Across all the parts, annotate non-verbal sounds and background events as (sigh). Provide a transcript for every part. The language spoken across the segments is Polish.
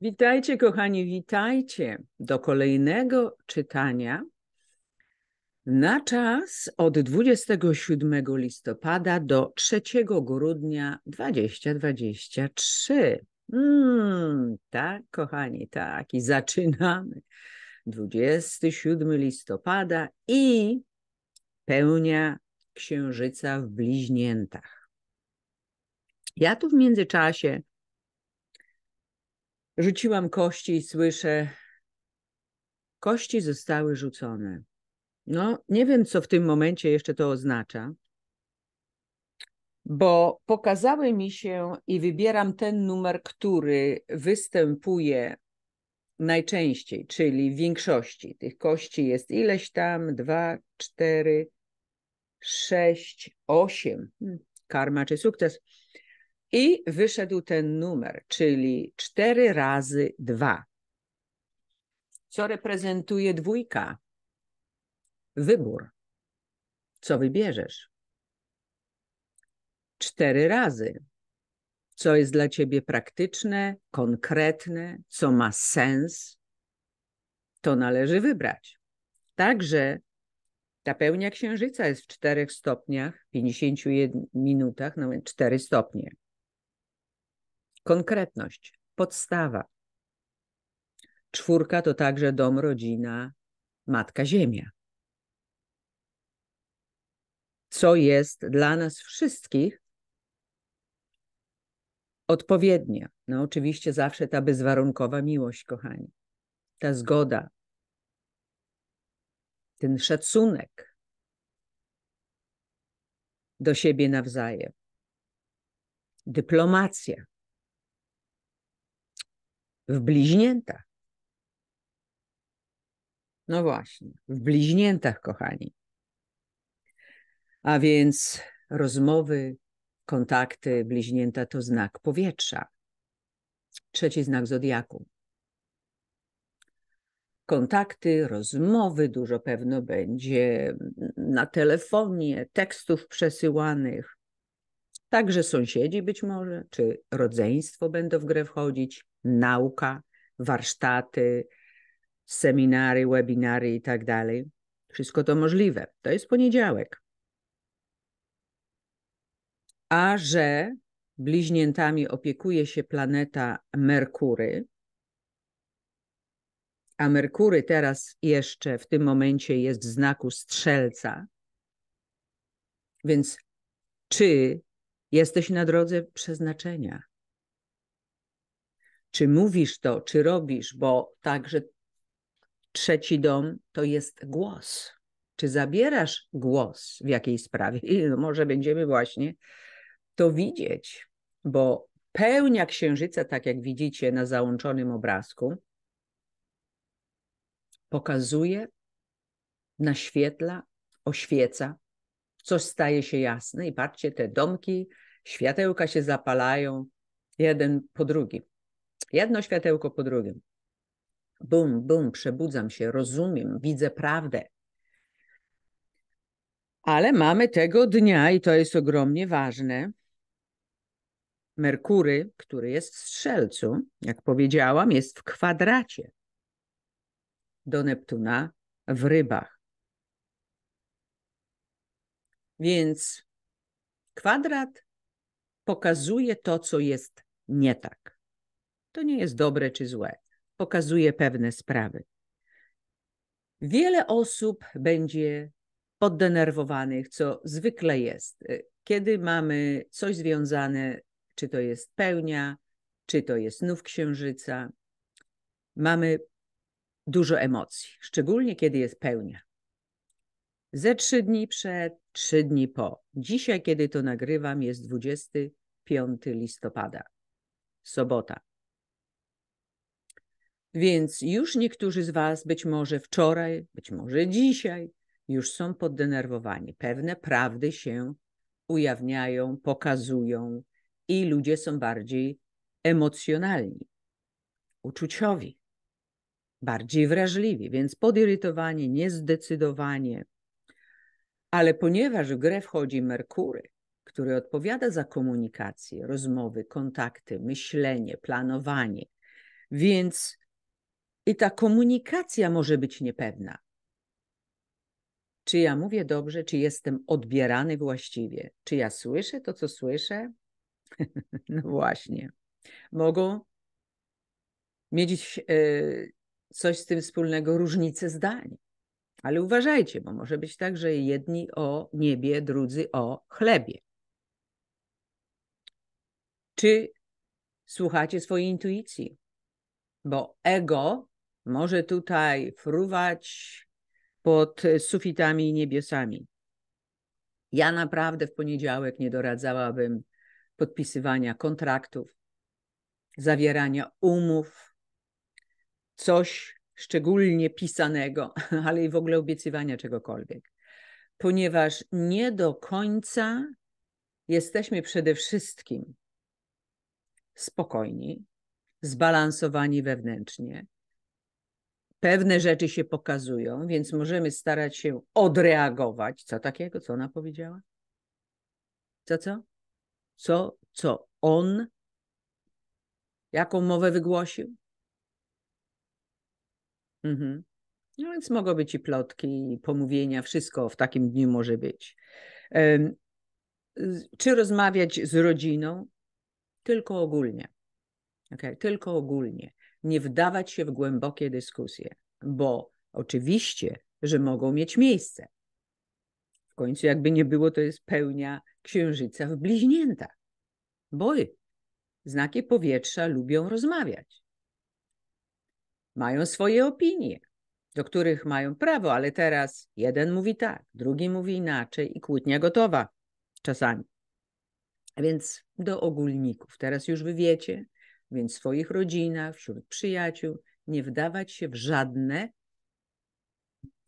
Witajcie, kochani, witajcie do kolejnego czytania na czas od 27 listopada do 3 grudnia 2023. Mm, tak, kochani, tak. I zaczynamy. 27 listopada i pełnia księżyca w bliźniętach. Ja tu w międzyczasie Rzuciłam kości i słyszę, kości zostały rzucone. No, nie wiem, co w tym momencie jeszcze to oznacza, bo pokazały mi się i wybieram ten numer, który występuje najczęściej, czyli w większości. Tych kości jest ileś tam, dwa, cztery, sześć, osiem. Hmm, karma czy sukces. I wyszedł ten numer, czyli 4 razy 2, co reprezentuje dwójka. Wybór. Co wybierzesz? 4 razy. Co jest dla ciebie praktyczne, konkretne, co ma sens, to należy wybrać. Także ta pełnia księżyca jest w 4 stopniach, 51 minutach, nawet 4 stopnie. Konkretność, podstawa. Czwórka to także dom, rodzina, matka ziemia. Co jest dla nas wszystkich odpowiednia. No oczywiście zawsze ta bezwarunkowa miłość, kochani. Ta zgoda, ten szacunek do siebie nawzajem. Dyplomacja w bliźniętach. No właśnie, w bliźniętach, kochani. A więc rozmowy, kontakty, bliźnięta to znak powietrza. Trzeci znak zodiaku. Kontakty, rozmowy, dużo pewno będzie na telefonie, tekstów przesyłanych. Także sąsiedzi być może, czy rodzeństwo będą w grę wchodzić nauka, warsztaty, seminary, webinary i tak dalej. Wszystko to możliwe. To jest poniedziałek. A że bliźniętami opiekuje się planeta Merkury, a Merkury teraz jeszcze w tym momencie jest w znaku strzelca, więc czy jesteś na drodze przeznaczenia? czy mówisz to, czy robisz, bo także trzeci dom to jest głos. Czy zabierasz głos w jakiejś sprawie? I no, może będziemy właśnie to widzieć, bo pełnia księżyca, tak jak widzicie na załączonym obrazku, pokazuje, naświetla, oświeca, coś staje się jasne i patrzcie, te domki, światełka się zapalają jeden po drugim. Jedno światełko po drugim. Bum, bum, przebudzam się, rozumiem, widzę prawdę. Ale mamy tego dnia, i to jest ogromnie ważne, Merkury, który jest w strzelcu, jak powiedziałam, jest w kwadracie do Neptuna w rybach. Więc kwadrat pokazuje to, co jest nie tak. To nie jest dobre czy złe. Pokazuje pewne sprawy. Wiele osób będzie poddenerwowanych, co zwykle jest. Kiedy mamy coś związane, czy to jest pełnia, czy to jest nów księżyca, mamy dużo emocji, szczególnie kiedy jest pełnia. Ze trzy dni przed, trzy dni po. Dzisiaj, kiedy to nagrywam, jest 25 listopada, sobota. Więc już niektórzy z Was, być może wczoraj, być może dzisiaj, już są poddenerwowani. Pewne prawdy się ujawniają, pokazują i ludzie są bardziej emocjonalni, uczuciowi, bardziej wrażliwi, więc podirytowanie, niezdecydowanie. Ale ponieważ w grę wchodzi Merkury, który odpowiada za komunikację, rozmowy, kontakty, myślenie, planowanie, więc i ta komunikacja może być niepewna. Czy ja mówię dobrze, czy jestem odbierany właściwie? Czy ja słyszę to, co słyszę? (laughs) no właśnie. Mogą mieć e, coś z tym wspólnego różnice zdań. Ale uważajcie, bo może być tak, że jedni o niebie, drudzy o chlebie. Czy słuchacie swojej intuicji? Bo ego może tutaj fruwać pod sufitami i niebiosami. Ja naprawdę w poniedziałek nie doradzałabym podpisywania kontraktów, zawierania umów, coś szczególnie pisanego, (laughs) ale i w ogóle obiecywania czegokolwiek, ponieważ nie do końca jesteśmy przede wszystkim spokojni, zbalansowani wewnętrznie, Pewne rzeczy się pokazują, więc możemy starać się odreagować. Co takiego, co ona powiedziała? Co, co? Co, co on? Jaką mowę wygłosił? Mhm. No więc mogą być i plotki, i pomówienia, wszystko w takim dniu może być. Czy rozmawiać z rodziną? Tylko ogólnie. Okay? Tylko ogólnie nie wdawać się w głębokie dyskusje, bo oczywiście, że mogą mieć miejsce. W końcu, jakby nie było, to jest pełnia księżyca w bliźniętach. Boy, znaki powietrza lubią rozmawiać. Mają swoje opinie, do których mają prawo, ale teraz jeden mówi tak, drugi mówi inaczej i kłótnia gotowa czasami. A więc do ogólników. Teraz już wy wiecie, więc w swoich rodzinach, wśród przyjaciół, nie wdawać się w żadne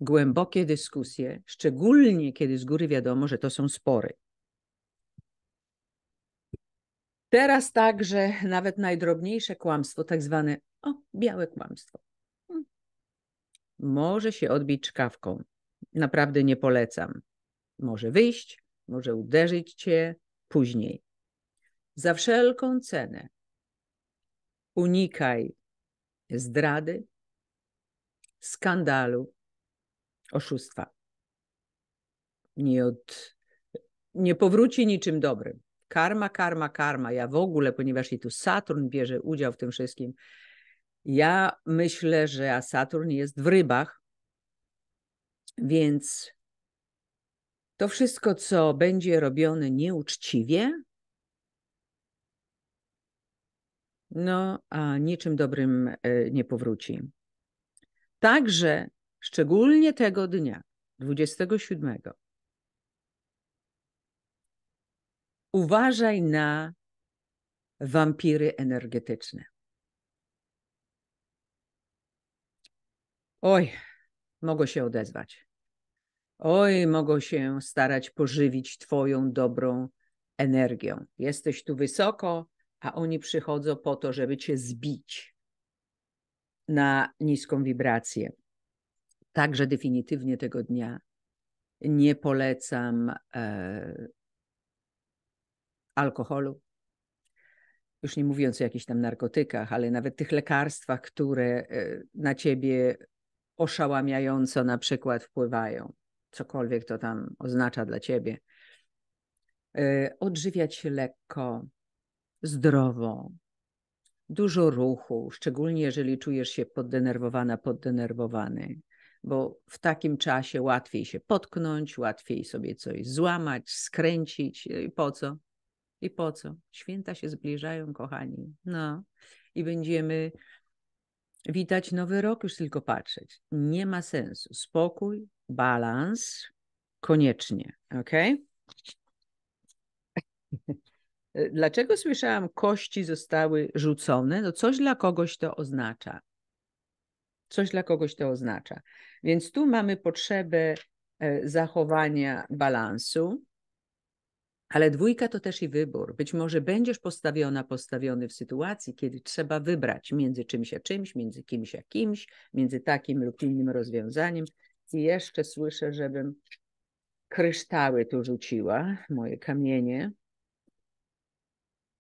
głębokie dyskusje, szczególnie kiedy z góry wiadomo, że to są spory. Teraz także nawet najdrobniejsze kłamstwo, tak zwane o, białe kłamstwo, hmm. może się odbić czkawką. Naprawdę nie polecam. Może wyjść, może uderzyć cię później. Za wszelką cenę unikaj zdrady, skandalu, oszustwa. Nie, od, nie powróci niczym dobrym. Karma, karma, karma. Ja w ogóle, ponieważ i tu Saturn bierze udział w tym wszystkim, ja myślę, że a Saturn jest w rybach, więc to wszystko, co będzie robione nieuczciwie, no a niczym dobrym e, nie powróci. Także szczególnie tego dnia, 27, uważaj na wampiry energetyczne. Oj, mogą się odezwać. Oj, mogą się starać pożywić Twoją dobrą energią. Jesteś tu wysoko, a oni przychodzą po to, żeby cię zbić na niską wibrację. Także definitywnie tego dnia nie polecam e, alkoholu. Już nie mówiąc o jakichś tam narkotykach, ale nawet tych lekarstwach, które e, na ciebie oszałamiająco na przykład wpływają, cokolwiek to tam oznacza dla ciebie. E, odżywiać się lekko, zdrowo dużo ruchu, szczególnie jeżeli czujesz się poddenerwowana, poddenerwowany, bo w takim czasie łatwiej się potknąć, łatwiej sobie coś złamać, skręcić. I y, po co? I po co? Święta się zbliżają, kochani. No i będziemy witać nowy rok, już tylko patrzeć. Nie ma sensu. Spokój, balans, koniecznie. ok? (laughs) Dlaczego słyszałam, kości zostały rzucone? No coś dla kogoś to oznacza. Coś dla kogoś to oznacza. Więc tu mamy potrzebę e, zachowania balansu, ale dwójka to też i wybór. Być może będziesz postawiona, postawiony w sytuacji, kiedy trzeba wybrać między czymś a czymś, między kimś a kimś, między takim lub innym rozwiązaniem. I jeszcze słyszę, żebym kryształy tu rzuciła, moje kamienie.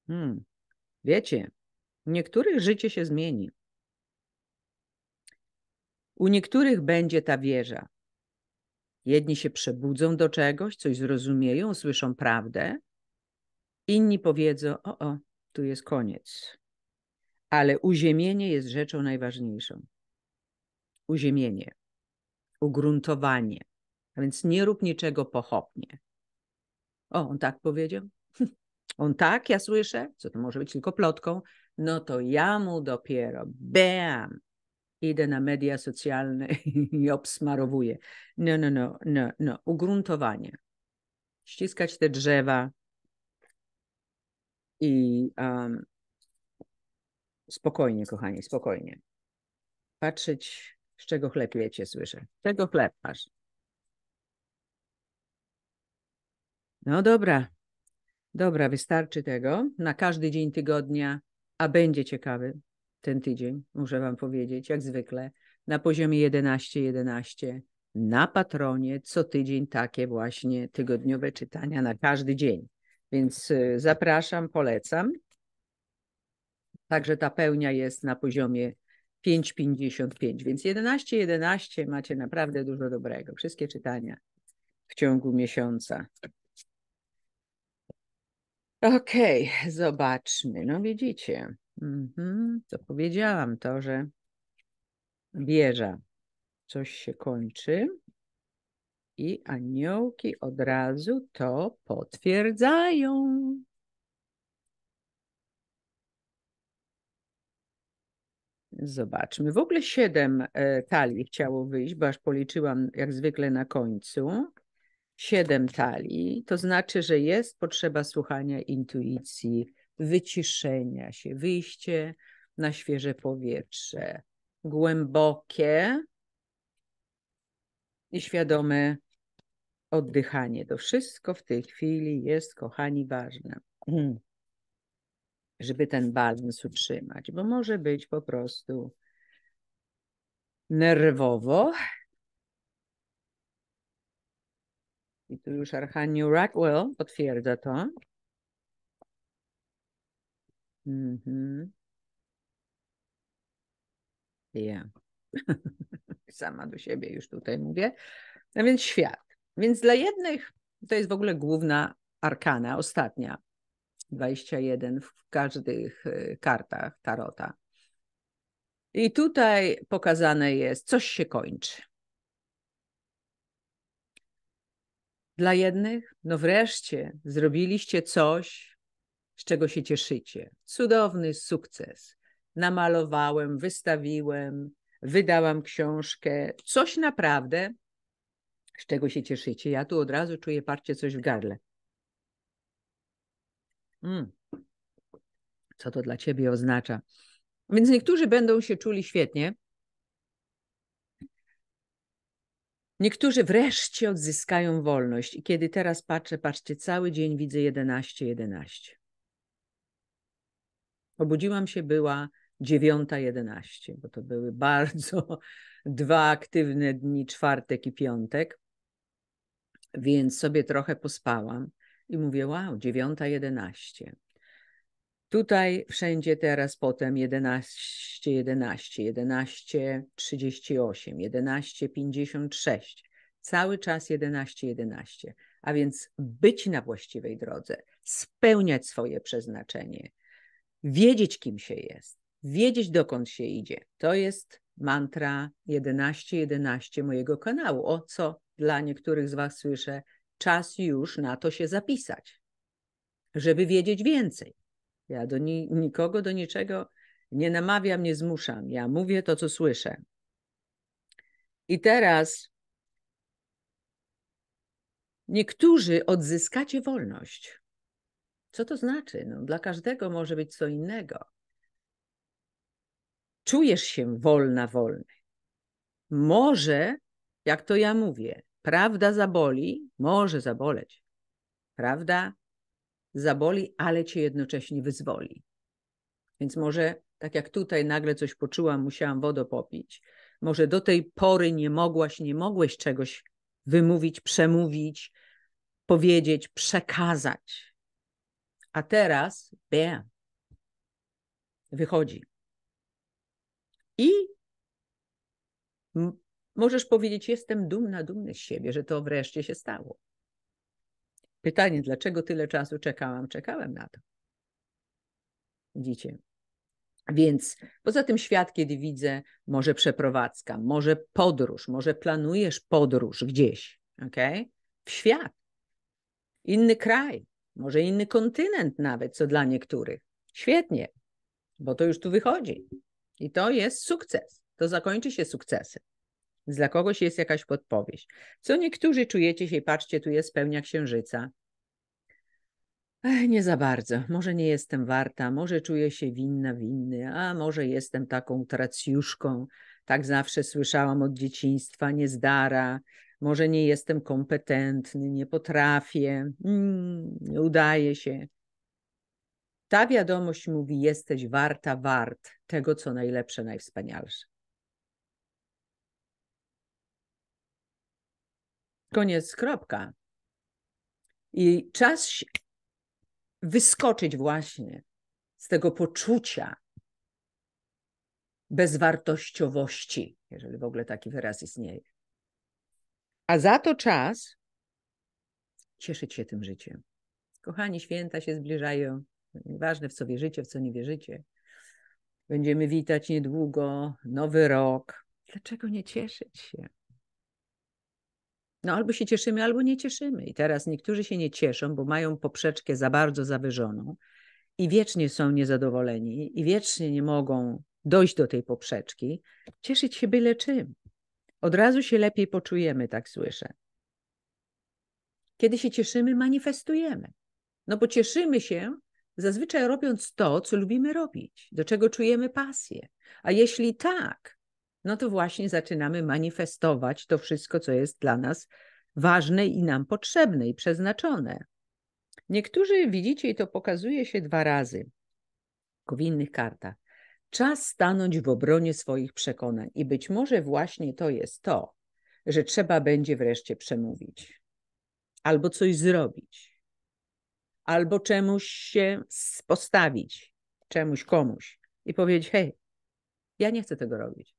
Hmm. Wiecie, u niektórych życie się zmieni. U niektórych będzie ta wieża. Jedni się przebudzą do czegoś, coś zrozumieją, słyszą prawdę. Inni powiedzą: O, o, tu jest koniec. Ale uziemienie jest rzeczą najważniejszą. Uziemienie, ugruntowanie. A więc nie rób niczego pochopnie. O, on tak powiedział? On tak, ja słyszę, co to może być tylko plotką, no to ja mu dopiero bam, idę na media socjalne (laughs) i obsmarowuję. No, no, no, no, no, ugruntowanie. Ściskać te drzewa i um, spokojnie, kochani, spokojnie. Patrzeć, z czego chleb jecie, słyszę. Z czego chleb masz? No dobra, Dobra, wystarczy tego. Na każdy dzień tygodnia, a będzie ciekawy ten tydzień, muszę Wam powiedzieć, jak zwykle, na poziomie 11 11. Na patronie co tydzień takie właśnie tygodniowe czytania na każdy dzień. Więc y, zapraszam, polecam. Także ta pełnia jest na poziomie 5,55, więc 11 11 macie naprawdę dużo dobrego. Wszystkie czytania w ciągu miesiąca. Okej, okay, zobaczmy. No widzicie, mhm, co powiedziałam, to, że wieża coś się kończy i aniołki od razu to potwierdzają. Zobaczmy. W ogóle siedem e, talii chciało wyjść, bo aż policzyłam jak zwykle na końcu siedem talii, to znaczy, że jest potrzeba słuchania intuicji, wyciszenia się, wyjście na świeże powietrze, głębokie i świadome oddychanie. To wszystko w tej chwili jest, kochani, ważne, (clears throat) żeby ten balans utrzymać, bo może być po prostu nerwowo, I tu już Archaniu Rackwell potwierdza to. Mhm. Ja. (laughs) Sama do siebie już tutaj mówię. No więc świat. Więc dla jednych to jest w ogóle główna arkana, ostatnia. 21 w każdych y, kartach tarota. I tutaj pokazane jest, coś się kończy. Dla jednych, no wreszcie zrobiliście coś, z czego się cieszycie. Cudowny sukces. Namalowałem, wystawiłem, wydałam książkę. Coś naprawdę, z czego się cieszycie. Ja tu od razu czuję parcie coś w gardle. Mm. Co to dla ciebie oznacza? Więc niektórzy będą się czuli świetnie, Niektórzy wreszcie odzyskają wolność. I kiedy teraz patrzę, patrzcie, cały dzień widzę 11, 11. Obudziłam się, była 9.11, bo to były (laughs) bardzo dwa aktywne dni, czwartek i piątek, więc sobie trochę pospałam i mówię, wow, 9.11. Tutaj wszędzie teraz potem 11, 11, 11, 38, 11, 56, cały czas 11, 11, a więc być na właściwej drodze, spełniać swoje przeznaczenie, wiedzieć kim się jest, wiedzieć dokąd się idzie. To jest mantra 11.11 mojego kanału. O co dla niektórych z Was słyszę, czas już na to się zapisać, żeby wiedzieć więcej. Ja do ni nikogo, do niczego nie namawiam, nie zmuszam. Ja mówię to, co słyszę. I teraz niektórzy odzyskacie wolność. Co to znaczy? No, dla każdego może być co innego. Czujesz się wolna, wolny. Może, jak to ja mówię, prawda zaboli, może zaboleć. Prawda zaboli, ale cię jednocześnie wyzwoli. Więc może tak jak tutaj nagle coś poczułam, musiałam wodę popić. Może do tej pory nie mogłaś, nie mogłeś czegoś wymówić, przemówić, powiedzieć, przekazać. A teraz bam, wychodzi. I możesz powiedzieć: Jestem dumna, dumny z siebie, że to wreszcie się stało. Pytanie, dlaczego tyle czasu czekałam? Czekałem na to. Widzicie? Więc poza tym świat, kiedy widzę, może przeprowadzka, może podróż, może planujesz podróż gdzieś, ok? w świat, inny kraj, może inny kontynent nawet, co dla niektórych. Świetnie, bo to już tu wychodzi. I to jest sukces. To zakończy się sukcesem. Dla kogoś jest jakaś podpowiedź. Co niektórzy czujecie się, patrzcie, tu jest pełnia księżyca. Ech, nie za bardzo. Może nie jestem warta, może czuję się winna, winny, a może jestem taką tracjuszką. Tak zawsze słyszałam od dzieciństwa, nie zdara, może nie jestem kompetentny, nie potrafię, mm, nie udaje się. Ta wiadomość mówi: jesteś warta, wart tego, co najlepsze, najwspanialsze. Koniec, kropka. I czas wyskoczyć właśnie z tego poczucia bezwartościowości, jeżeli w ogóle taki wyraz istnieje. A za to czas cieszyć się tym życiem. Kochani, święta się zbliżają. Ważne w co wierzycie, w co nie wierzycie. Będziemy witać niedługo nowy rok. Dlaczego nie cieszyć się? No albo się cieszymy, albo nie cieszymy. I teraz niektórzy się nie cieszą, bo mają poprzeczkę za bardzo zawyżoną i wiecznie są niezadowoleni i wiecznie nie mogą dojść do tej poprzeczki, cieszyć się byle czym. Od razu się lepiej poczujemy, tak słyszę. Kiedy się cieszymy, manifestujemy. No bo cieszymy się zazwyczaj robiąc to, co lubimy robić, do czego czujemy pasję. A jeśli tak, no to właśnie zaczynamy manifestować to wszystko, co jest dla nas ważne i nam potrzebne i przeznaczone. Niektórzy, widzicie, i to pokazuje się dwa razy w innych kartach. Czas stanąć w obronie swoich przekonań i być może właśnie to jest to, że trzeba będzie wreszcie przemówić, albo coś zrobić, albo czemuś się postawić, czemuś komuś i powiedzieć: Hej, ja nie chcę tego robić.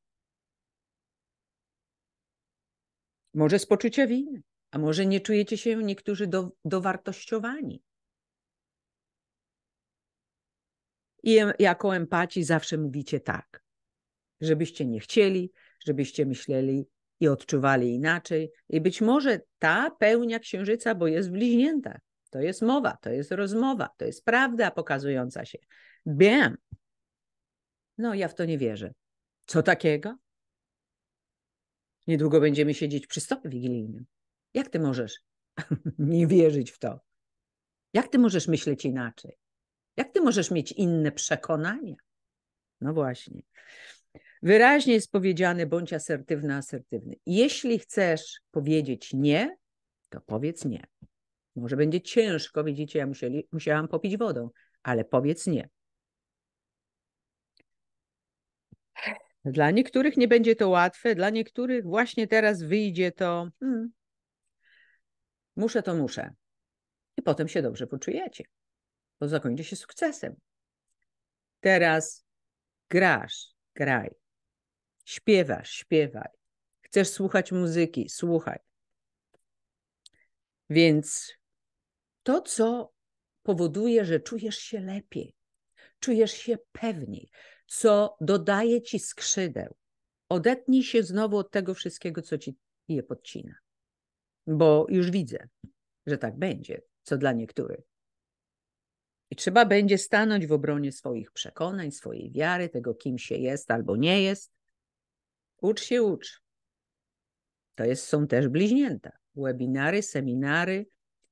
Może z poczucia winy, a może nie czujecie się niektórzy do, dowartościowani. I jako empaci zawsze mówicie tak, żebyście nie chcieli, żebyście myśleli i odczuwali inaczej. I być może ta pełnia księżyca, bo jest bliźnięta, To jest mowa, to jest rozmowa, to jest prawda pokazująca się. Biem. No, ja w to nie wierzę. Co takiego? Niedługo będziemy siedzieć przy stole wigilijnym. Jak ty możesz (laughs) nie wierzyć w to? Jak ty możesz myśleć inaczej? Jak ty możesz mieć inne przekonania? No właśnie. Wyraźnie jest powiedziane, bądź asertywny, asertywny. Jeśli chcesz powiedzieć nie, to powiedz nie. Może będzie ciężko, widzicie, ja musieli, musiałam popić wodą, ale powiedz nie. Dla niektórych nie będzie to łatwe, dla niektórych właśnie teraz wyjdzie to. Hmm, muszę to muszę. I potem się dobrze poczujecie, bo zakończy się sukcesem. Teraz grasz, graj. Śpiewasz, śpiewaj. Chcesz słuchać muzyki, słuchaj. Więc to, co powoduje, że czujesz się lepiej, czujesz się pewniej, co dodaje ci skrzydeł. Odetnij się znowu od tego wszystkiego, co ci je podcina. Bo już widzę, że tak będzie, co dla niektórych. I trzeba będzie stanąć w obronie swoich przekonań, swojej wiary, tego, kim się jest albo nie jest. Ucz się, ucz. To jest, są też bliźnięta. Webinary, seminary,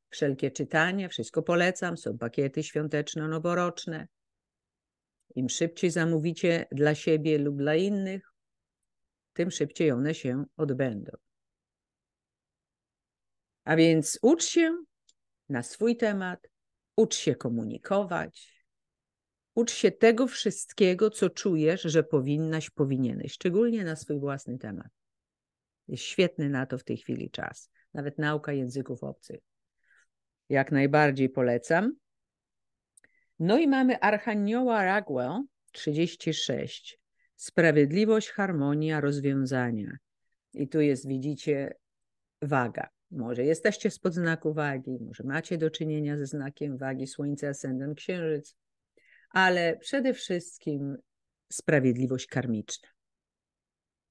wszelkie czytania, wszystko polecam. Są pakiety świąteczno-noworoczne. Im szybciej zamówicie dla siebie lub dla innych, tym szybciej one się odbędą. A więc ucz się na swój temat, ucz się komunikować, ucz się tego wszystkiego, co czujesz, że powinnaś, powinieneś, szczególnie na swój własny temat. Jest świetny na to w tej chwili czas. Nawet nauka języków obcych. Jak najbardziej polecam. No i mamy Archanioła Raguel 36. Sprawiedliwość, harmonia, rozwiązania. I tu jest, widzicie, waga. Może jesteście spod znaku wagi, może macie do czynienia ze znakiem wagi Słońce, Ascendent, Księżyc, ale przede wszystkim sprawiedliwość karmiczna.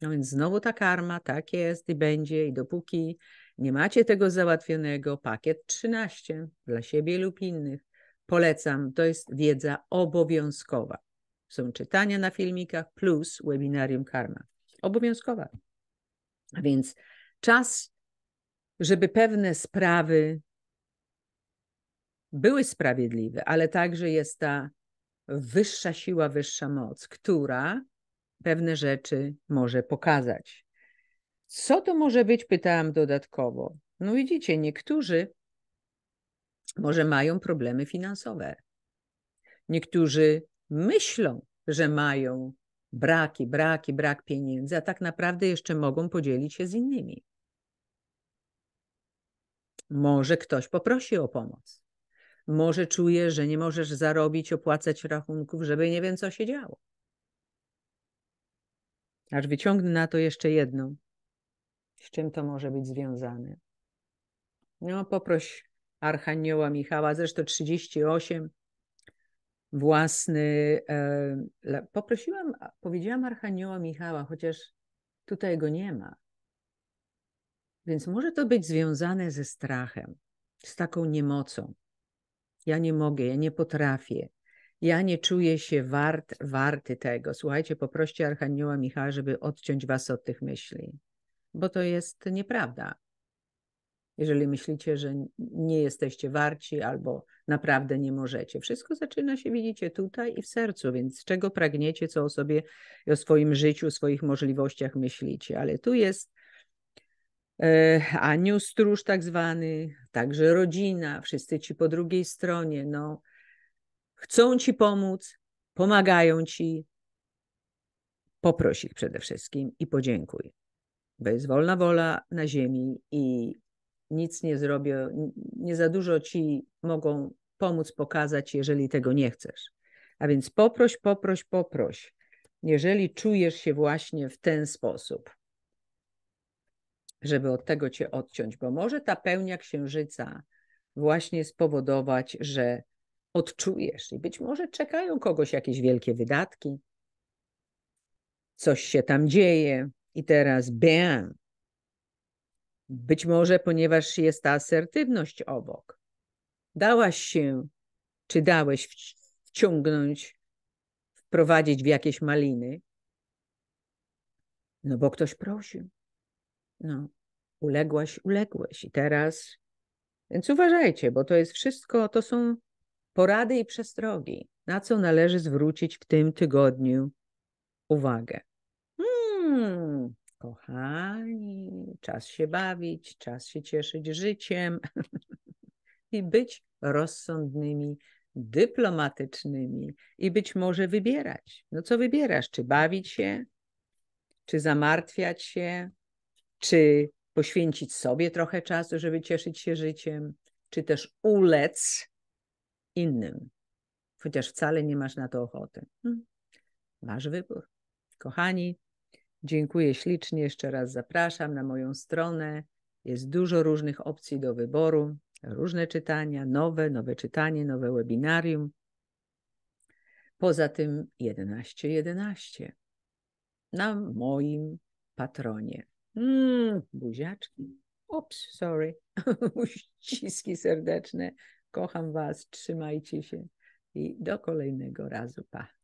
No więc znowu ta karma, tak jest i będzie, i dopóki nie macie tego załatwionego, pakiet 13 dla siebie lub innych, Polecam, to jest wiedza obowiązkowa. Są czytania na filmikach plus webinarium karma. Obowiązkowa. A więc czas, żeby pewne sprawy były sprawiedliwe, ale także jest ta wyższa siła, wyższa moc, która pewne rzeczy może pokazać. Co to może być? Pytałam dodatkowo. No widzicie, niektórzy może mają problemy finansowe. Niektórzy myślą, że mają braki, braki, brak pieniędzy, a tak naprawdę jeszcze mogą podzielić się z innymi. Może ktoś poprosi o pomoc. Może czuje, że nie możesz zarobić, opłacać rachunków, żeby nie wiem, co się działo. Aż wyciągnę na to jeszcze jedno. Z czym to może być związane? No, poproś Archanioła Michała, zresztą 38, własny. E, poprosiłam, powiedziałam Archanioła Michała, chociaż tutaj go nie ma. Więc może to być związane ze strachem, z taką niemocą. Ja nie mogę, ja nie potrafię. Ja nie czuję się wart, warty tego. Słuchajcie, poproście Archanioła Michała, żeby odciąć was od tych myśli, bo to jest nieprawda jeżeli myślicie, że nie jesteście warci albo naprawdę nie możecie. Wszystko zaczyna się, widzicie, tutaj i w sercu, więc czego pragniecie, co o sobie, o swoim życiu, o swoich możliwościach myślicie. Ale tu jest e, Aniu stróż tak zwany, także rodzina, wszyscy ci po drugiej stronie, no, chcą ci pomóc, pomagają ci, poproś ich przede wszystkim i podziękuj. Bo jest wolna wola na ziemi i nic nie zrobię, nie za dużo ci mogą pomóc pokazać, jeżeli tego nie chcesz. A więc poproś, poproś, poproś, jeżeli czujesz się właśnie w ten sposób, żeby od tego cię odciąć, bo może ta pełnia księżyca właśnie spowodować, że odczujesz i być może czekają kogoś jakieś wielkie wydatki, coś się tam dzieje i teraz bam, być może ponieważ jest ta asertywność obok. Dałaś się, czy dałeś wciągnąć, wprowadzić w jakieś maliny, no bo ktoś prosił. No, uległaś, uległeś i teraz. Więc uważajcie, bo to jest wszystko, to są porady i przestrogi, na co należy zwrócić w tym tygodniu uwagę. Hmm. Kochani, czas się bawić, czas się cieszyć życiem (laughs) i być rozsądnymi, dyplomatycznymi i być może wybierać. No co wybierasz? Czy bawić się, czy zamartwiać się, czy poświęcić sobie trochę czasu, żeby cieszyć się życiem, czy też ulec innym, chociaż wcale nie masz na to ochoty. Hm. Masz wybór. Kochani, Dziękuję ślicznie, jeszcze raz zapraszam na moją stronę. Jest dużo różnych opcji do wyboru, różne czytania, nowe, nowe czytanie, nowe webinarium. Poza tym 11.11 11 na moim patronie. Mm, buziaczki. Ups, sorry. (laughs) Uściski serdeczne. Kocham Was, trzymajcie się i do kolejnego razu. Pa.